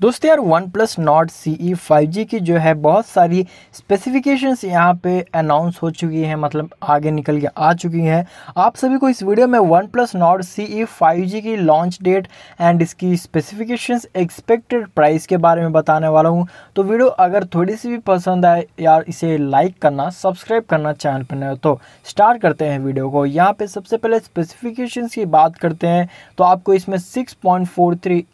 दोस्तों यार OnePlus Nord C E five G की जो है बहुत सारी स्पेसिफिकेशंस यहाँ पे अनाउंस हो चुकी हैं मतलब आगे निकल के आ चुकी हैं आप सभी को इस वीडियो में OnePlus Nord C E five G की लॉन्च डेट एंड इसकी स्पेसिफिकेशंस एक्सपेक्टेड प्राइस के बारे में बताने वाला हूँ तो वीडियो अगर थोड़ी सी भी पसंद आए यार इसे लाइक करना सब्सक्राइब करना चैनल पर नहीं तो स्टार्ट करते हैं वीडियो को यहाँ पर सबसे पहले स्पेसिफिकेशन की बात करते हैं तो आपको इसमें सिक्स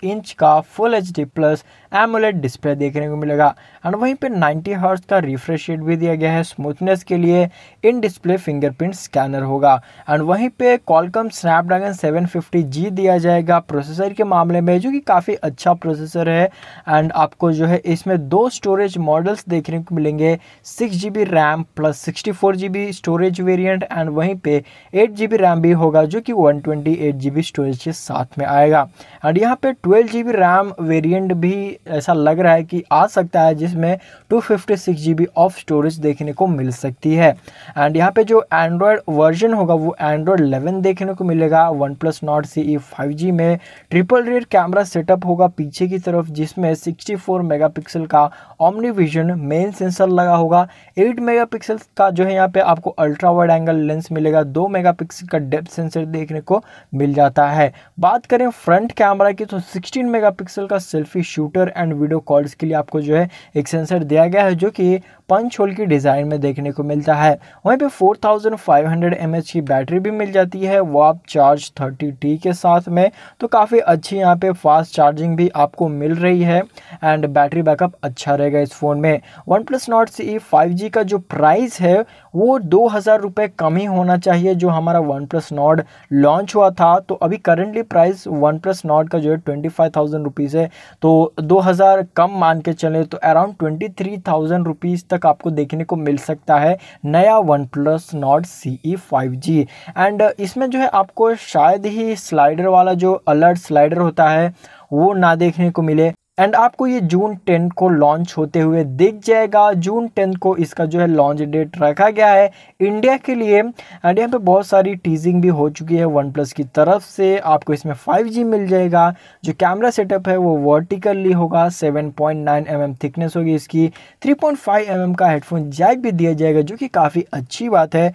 इंच का full H plus us AMOLED display देखने को मिलेगा एंड वहीं पर 90 हर्ट्स का रिफ्रेश रेट भी दिया गया है स्मूथनेस के लिए इन डिस्प्ले फिंगरप्रिंट स्कैनर होगा एंड वहीं पे कॉलकम स्नैपड्रैगन 750G दिया जाएगा प्रोसेसर के मामले में जो कि काफ़ी अच्छा प्रोसेसर है एंड आपको जो है इसमें दो स्टोरेज मॉडल्स देखने को मिलेंगे six G B RAM plus sixty four G B storage variant and वहीं पे एट जी बी रैम भी होगा जो कि one twenty eight G B storage के साथ में आएगा एंड यहाँ पे twelve G B RAM variant भी ऐसा लग रहा है कि आ सकता है जिसमें two fifty six G B of storage देखने को मिल सकती है एंड यहाँ पे जो एंड्रॉयड वर्जन होगा वो एंड्रॉयड इलेवन देखने को मिलेगा OnePlus Nord C E five G में ट्रिपल रेड कैमरा सेटअप होगा पीछे की तरफ जिसमें सिक्सटी फोर मेगा पिक्सल का ऑमनीविजन मेन सेंसर लगा होगा एट मेगा पिक्सल का जो है यहाँ पे आपको अल्ट्रा वाइड एंगल लेंस मिलेगा दो मेगा पिक्सल का डेप्थ सेंसर देखने को मिल जाता है बात करें फ्रंट कैमरा की तो 16 मेगापिक्सल का selfie shooter and video calls के लिए आपको जो है एक सेंसर दिया गया है जो कि पंच होल की डिज़ाइन में देखने को मिलता है वहीं पे 4500 थाउजेंड की बैटरी भी मिल जाती है वो आप चार्ज 30T के साथ में तो काफ़ी अच्छी यहाँ पे फास्ट चार्जिंग भी आपको मिल रही है एंड बैटरी बैकअप अच्छा रहेगा इस फ़ोन में OnePlus Nord C five का जो प्राइस है वो दो हज़ार रुपये कम ही होना चाहिए जो हमारा वन प्लस नॉट लॉन्च हुआ था तो अभी currently price OnePlus Nord का जो है ट्वेंटी फाइव है तो दो हज़ार कम मान के चले तो around twenty three thousand rupees तक आपको देखने को मिल सकता है नया OnePlus Nord C E five G and इसमें जो है आपको शायद ही स्लाइडर वाला जो अलर्ट स्लाइडर होता है वो ना देखने को मिले एंड आपको ये जून टेंथ को लॉन्च होते हुए दिख जाएगा जून टेंथ को इसका जो है लॉन्च डेट रखा गया है इंडिया के लिए एंड यहाँ पे बहुत सारी टीजिंग भी हो चुकी है वन प्लस की तरफ से आपको इसमें 5G मिल जाएगा जो कैमरा सेटअप है वो वर्टिकली होगा 7.9 पॉइंट mm थिकनेस होगी इसकी 3.5 पॉइंट mm का हेडफोन जैक भी दिया जाएगा जो कि काफ़ी अच्छी बात है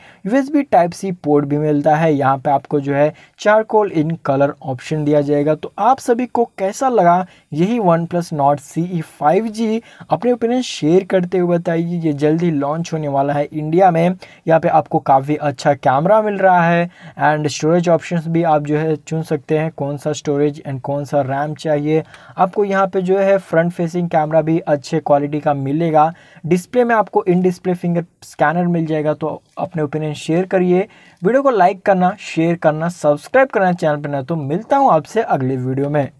बी टाइप सी पोर्ट भी मिलता है यहाँ पर आपको जो है चारकोल इन कलर ऑप्शन दिया जाएगा तो आप सभी को कैसा लगा यही OnePlus Nord C E five G अपने ओपिनियन शेयर करते हुए बताइए ये जल्द ही लॉन्च होने वाला है इंडिया में यहाँ पे आपको काफ़ी अच्छा कैमरा मिल रहा है एंड स्टोरेज ऑप्शंस भी आप जो है चुन सकते हैं कौन सा स्टोरेज एंड कौन सा रैम चाहिए आपको यहाँ पे जो है फ्रंट फेसिंग कैमरा भी अच्छे क्वालिटी का मिलेगा डिस्प्ले में आपको इन डिस्प्ले फिंगर स्कैनर मिल जाएगा तो अपने ओपिनियन शेयर करिए वीडियो को लाइक करना शेयर करना सब्सक्राइब करना चैनल पर ना तो मिलता हूँ आपसे अगले वीडियो में